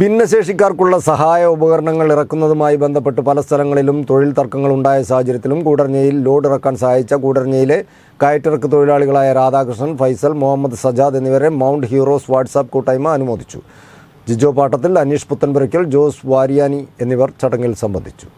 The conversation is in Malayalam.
ഭിന്നശേഷിക്കാർക്കുള്ള സഹായ ഉപകരണങ്ങൾ ഇറക്കുന്നതുമായി ബന്ധപ്പെട്ട് പല സ്ഥലങ്ങളിലും തൊഴിൽ തർക്കങ്ങൾ ഉണ്ടായ സാഹചര്യത്തിലും കൂടർഞ്ഞയിൽ ലോഡ് ഇറക്കാൻ സഹായിച്ച കൂടർഞ്ഞയിലെ കയറ്റിറക്ക് തൊഴിലാളികളായ രാധാകൃഷ്ണൻ ഫൈസൽ മുഹമ്മദ് സജാദ് എന്നിവരെ മൗണ്ട് ഹീറോസ് വാട്സാപ്പ് കൂട്ടായ്മ അനുമോദിച്ചു ജിജോ പാട്ടത്തിൽ അനീഷ് പുത്തൻപുരയ്ക്കൽ ജോസ് വാരിയാനി എന്നിവർ ചടങ്ങിൽ സംബന്ധിച്ചു